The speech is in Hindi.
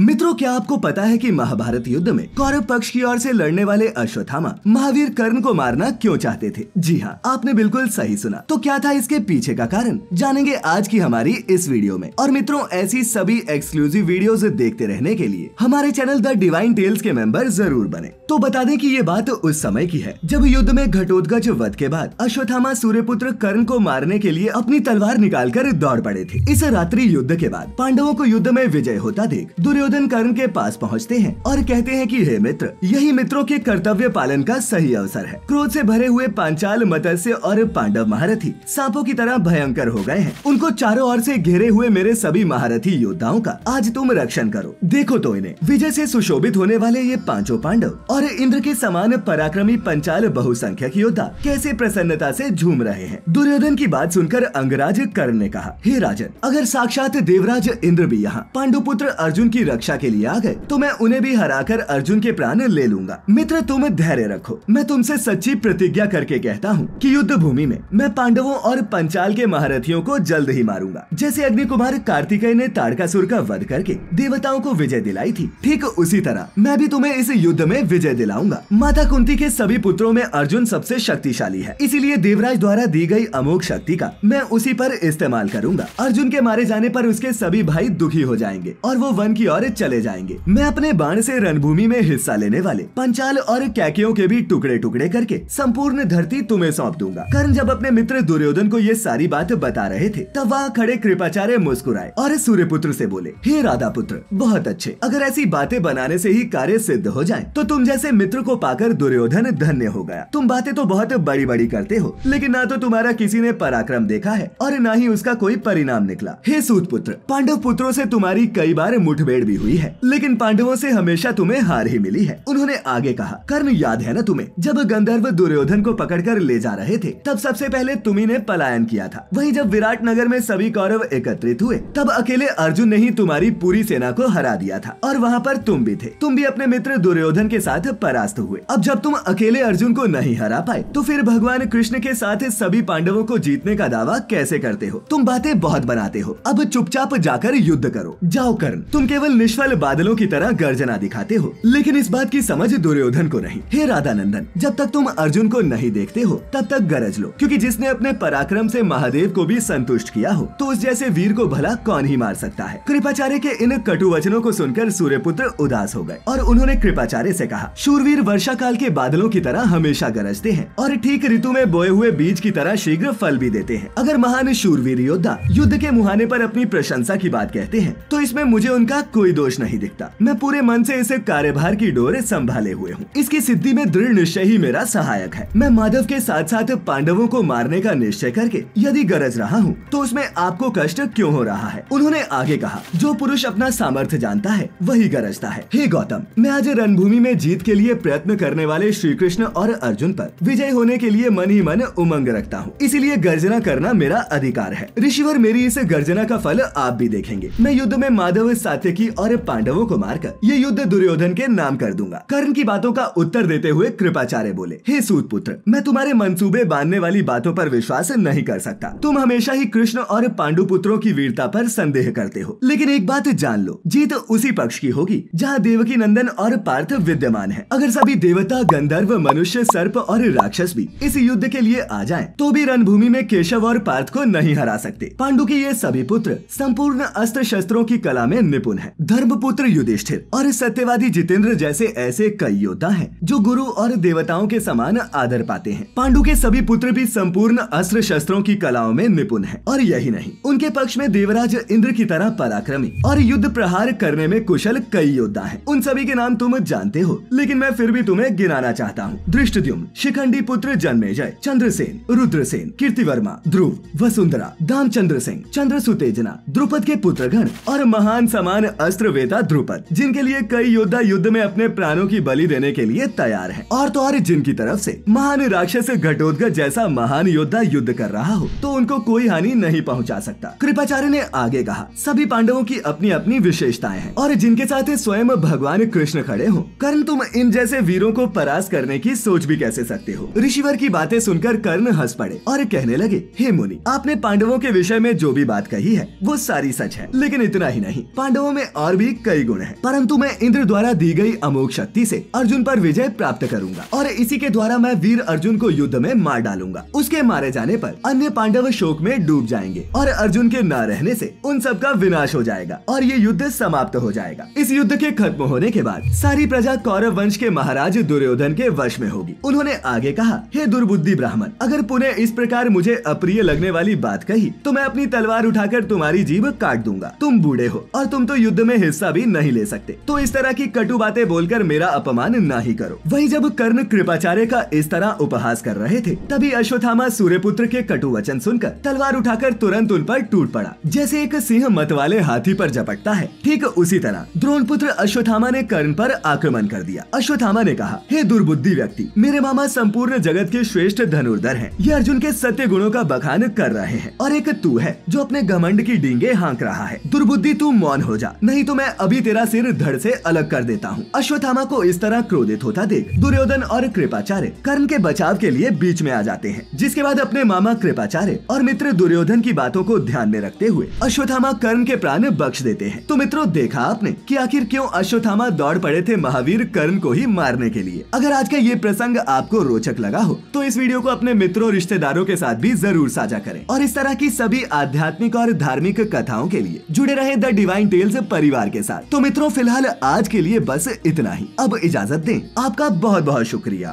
मित्रों क्या आपको पता है कि महाभारत युद्ध में कौरव पक्ष की ओर से लड़ने वाले अश्वत्थामा महावीर कर्ण को मारना क्यों चाहते थे जी हाँ आपने बिल्कुल सही सुना तो क्या था इसके पीछे का कारण जानेंगे आज की हमारी इस वीडियो में और मित्रों ऐसी सभी एक्सक्लूसिव वीडियो देखते रहने के लिए हमारे चैनल द डिवाइन टेल्स के मेंबर जरूर बने तो बता दें की ये बात उस समय की है जब युद्ध में घटोत्कच वध के बाद अश्वत्थामा सूर्यपुत्र कर्ण को मारने के लिए अपनी तलवार कर दौड़ पड़े थे इस रात्रि युद्ध के बाद पांडवों को युद्ध में विजय होता देख दुर्योधन दुर्योधन कर्ण के पास पहुँचते हैं और कहते हैं की हे मित्र यही मित्रों के कर्तव्य पालन का सही अवसर है क्रोध ऐसी भरे हुए पांचाल मत्स्य और पांडव महारथी सांपों की तरह भयंकर हो गए हैं उनको चारों ओर से घेरे हुए मेरे सभी महारथी योद्धाओं का आज तुम रक्षण करो देखो तो इन्हें विजय से सुशोभित होने वाले ये पांचों पांडव और इंद्र के समान पराक्रमी पंचाल बहुसंख्यक योद्धा कैसे प्रसन्नता से झूम रहे हैं दुर्योधन की बात सुनकर अंगराज कर्ण ने कहा हे राजन अगर साक्षात देवराज इंद्र भी यहाँ पांडुपुत्र अर्जुन की रक्षा रक्षा के लिए आ गए तो मैं उन्हें भी हराकर अर्जुन के प्राण ले लूंगा मित्र तुम धैर्य रखो मैं तुमसे सच्ची प्रतिज्ञा करके कहता हूँ कि युद्ध भूमि में मैं पांडवों और पंचाल के महारथियों को जल्द ही मारूंगा जैसे अग्नि कुमार कार्तिकेय ने तारकासुर का वध करके देवताओं को विजय दिलाई थी ठीक उसी तरह मैं भी तुम्हें इस युद्ध में विजय दिलाऊंगा माता कुंती के सभी पुत्रों में अर्जुन सबसे शक्तिशाली है इसीलिए देवराज द्वारा दी गई अमोघ शक्ति का मैं उसी पर इस्तेमाल करूंगा अर्जुन के मारे जाने पर उसके सभी भाई दुखी हो जाएंगे और वो वन की ओर और चले जाएंगे मैं अपने बाण से रणभूमि में हिस्सा लेने वाले पंचाल और कैकियों के भी टुकड़े टुकड़े करके संपूर्ण धरती तुम्हें सौंप दूंगा कर्ण जब अपने मित्र दुर्योधन को ये सारी बात बता रहे थे तब वहाँ खड़े कृपाचार्य मुस्कुराए और सूर्य पुत्र ऐसी बोले हे राधा पुत्र बहुत अच्छे अगर ऐसी बातें बनाने ऐसी ही कार्य सिद्ध हो जाए तो तुम जैसे मित्र को पाकर दुर्योधन धन्य हो गया तुम बातें तो बहुत बड़ी बड़ी करते हो लेकिन ना तो तुम्हारा किसी ने पराक्रम देखा है और न ही उसका कोई परिणाम निकला हे सूत पुत्र पांडव पुत्रों ऐसी तुम्हारी कई बार मुठभेड़ जुड़ी हुई है लेकिन पांडवों से हमेशा तुम्हें हार ही मिली है उन्होंने आगे कहा कर्ण याद है न तुम्हें जब गंधर्व दुर्योधन को पकड़कर ले जा रहे थे तब सबसे पहले तुम्ही ने पलायन किया था वहीं जब विराट नगर में सभी कौरव एकत्रित हुए तब अकेले अर्जुन ने ही तुम्हारी पूरी सेना को हरा दिया था और वहाँ पर तुम भी थे तुम भी अपने मित्र दुर्योधन के साथ परास्त हुए अब जब तुम अकेले अर्जुन को नहीं हरा पाए तो फिर भगवान कृष्ण के साथ सभी पांडवों को जीतने का दावा कैसे करते हो तुम बातें बहुत बनाते हो अब चुपचाप जाकर युद्ध करो जाओ कर्ण तुम केवल निष्फल बादलों की तरह गर्जना दिखाते हो लेकिन इस बात की समझ दुर्योधन को नहीं हे राधा नंदन जब तक तुम अर्जुन को नहीं देखते हो तब तक गरज लो क्योंकि जिसने अपने पराक्रम से महादेव को भी संतुष्ट किया हो तो उस जैसे वीर को भला कौन ही मार सकता है कृपाचार्य के इन कटु वचनों को सुनकर सूर्यपुत्र उदास हो गए और उन्होंने कृपाचार्य से कहा शूरवीर वर्षा काल के बादलों की तरह हमेशा गरजते हैं और ठीक ऋतु में बोए हुए बीज की तरह शीघ्र फल भी देते हैं अगर महान शूरवीर योद्धा युद्ध के मुहाने पर अपनी प्रशंसा की बात कहते हैं तो इसमें मुझे उनका कोई कोई दोष नहीं दिखता मैं पूरे मन से इसे कार्यभार की डोरे संभाले हुए हूँ इसकी सिद्धि में दृढ़ निश्चय ही मेरा सहायक है मैं माधव के साथ साथ पांडवों को मारने का निश्चय करके यदि गरज रहा हूँ तो उसमें आपको कष्ट क्यों हो रहा है उन्होंने आगे कहा जो पुरुष अपना सामर्थ्य जानता है वही गरजता है हे गौतम मैं आज रणभूमि में जीत के लिए प्रयत्न करने वाले श्री कृष्ण और अर्जुन पर विजय होने के लिए मन ही मन उमंग रखता हूँ इसीलिए गर्जना करना मेरा अधिकार है ऋषिवर मेरी इस गर्जना का फल आप भी देखेंगे मैं युद्ध में माधव सात्यकी और पांडवों को मारकर ये युद्ध दुर्योधन के नाम कर दूंगा कर्ण की बातों का उत्तर देते हुए कृपाचार्य बोले हे सूत पुत्र मैं तुम्हारे मनसूबे बांधने वाली बातों पर विश्वास नहीं कर सकता तुम हमेशा ही कृष्ण और पांडु पुत्रों की वीरता पर संदेह करते हो लेकिन एक बात जान लो जीत उसी पक्ष की होगी जहाँ देवकी नंदन और पार्थ विद्यमान है अगर सभी देवता गंधर्व मनुष्य सर्प और राक्षस भी इस युद्ध के लिए आ जाए तो भी रणभूमि में केशव और पार्थ को नहीं हरा सकते पांडु के ये सभी पुत्र संपूर्ण अस्त्र शस्त्रों की कला में निपुण है धर्मपुत्र युधिष्ठिर और सत्यवादी जितेंद्र जैसे ऐसे कई योद्धा हैं जो गुरु और देवताओं के समान आदर पाते हैं पांडु के सभी पुत्र भी संपूर्ण अस्त्र शस्त्रों की कलाओं में निपुण हैं और यही नहीं उनके पक्ष में देवराज इंद्र की तरह पराक्रमी और युद्ध प्रहार करने में कुशल कई योद्धा है उन सभी के नाम तुम जानते हो लेकिन मैं फिर भी तुम्हें गिनाना चाहता हूँ दृष्टद्युम शिखंडी पुत्र जन्मे रुद्र चंद्रसेन रुद्रसेन वर्मा ध्रुव वसुंधरा दामचंद्र सिंह चंद्र सुतेजना द्रुपद के पुत्रगण और महान समान अस्त्र शस्त्र वेता द्रुपद जिनके लिए कई योद्धा युद्ध में अपने प्राणों की बलि देने के लिए तैयार है और तो और जिनकी तरफ से महान राक्षस घटोदगर जैसा महान योद्धा युद्ध कर रहा हो तो उनको कोई हानि नहीं पहुंचा सकता कृपाचार्य ने आगे कहा सभी पांडवों की अपनी अपनी विशेषताएं हैं और जिनके साथ स्वयं भगवान कृष्ण खड़े हो कर्ण तुम इन जैसे वीरों को परास करने की सोच भी कैसे सकते हो ऋषिवर की बातें सुनकर कर्ण हंस पड़े और कहने लगे हे मुनि आपने पांडवों के विषय में जो भी बात कही है वो सारी सच है लेकिन इतना ही नहीं पांडवों में और और भी कई गुण है परंतु मैं इंद्र द्वारा दी गई अमोघ शक्ति से अर्जुन पर विजय प्राप्त करूंगा और इसी के द्वारा मैं वीर अर्जुन को युद्ध में मार डालूंगा उसके मारे जाने पर अन्य पांडव शोक में डूब जाएंगे और अर्जुन के न रहने से उन सब का विनाश हो जाएगा और ये युद्ध समाप्त हो जाएगा इस युद्ध के खत्म होने के बाद सारी प्रजा कौरव वंश के महाराज दुर्योधन के वश में होगी उन्होंने आगे कहा हे दुर्बुद्धि ब्राह्मण अगर पुणे इस प्रकार मुझे अप्रिय लगने वाली बात कही तो मैं अपनी तलवार उठाकर तुम्हारी जीभ काट दूंगा तुम बूढ़े हो और तुम तो युद्ध में में हिस्सा भी नहीं ले सकते तो इस तरह की कटु बातें बोलकर मेरा अपमान ना ही करो वही जब कर्ण कृपाचार्य का इस तरह उपहास कर रहे थे तभी अश्वथामा सूर्यपुत्र के कटु वचन सुनकर तलवार उठाकर तुरंत उन पर टूट पड़ा जैसे एक सिंह मत वाले हाथी पर झपटता है ठीक उसी तरह द्रोण पुत्र अश्वथामा ने कर्ण पर आक्रमण कर दिया अश्वथामा ने कहा हे दुर्बुद्धि व्यक्ति मेरे मामा संपूर्ण जगत के श्रेष्ठ धनुर्धर हैं। ये अर्जुन के सत्य गुणों का बखान कर रहे हैं और एक तू है जो अपने घमंड की डींगे हाँक रहा है दुर्बुद्धि तू मौन हो जा नहीं नहीं तो मैं अभी तेरा सिर धड़ से अलग कर देता हूँ अश्वत्थामा को इस तरह क्रोधित होता देख दुर्योधन और कृपाचार्य कर्ण के बचाव के लिए बीच में आ जाते हैं जिसके बाद अपने मामा कृपाचार्य और मित्र दुर्योधन की बातों को ध्यान में रखते हुए अश्वत्थामा कर्ण के प्राण बख्श देते हैं तो मित्रों देखा आपने की आखिर क्यों अश्वत्थामा दौड़ पड़े थे महावीर कर्ण को ही मारने के लिए अगर आज का ये प्रसंग आपको रोचक लगा हो तो इस वीडियो को अपने मित्रों रिश्तेदारों के साथ भी जरूर साझा करें और इस तरह की सभी आध्यात्मिक और धार्मिक कथाओं के लिए जुड़े रहे द डिवाइन टेल्स परिवार परिवार के साथ तो मित्रों फिलहाल आज के लिए बस इतना ही अब इजाजत दें आपका बहुत बहुत शुक्रिया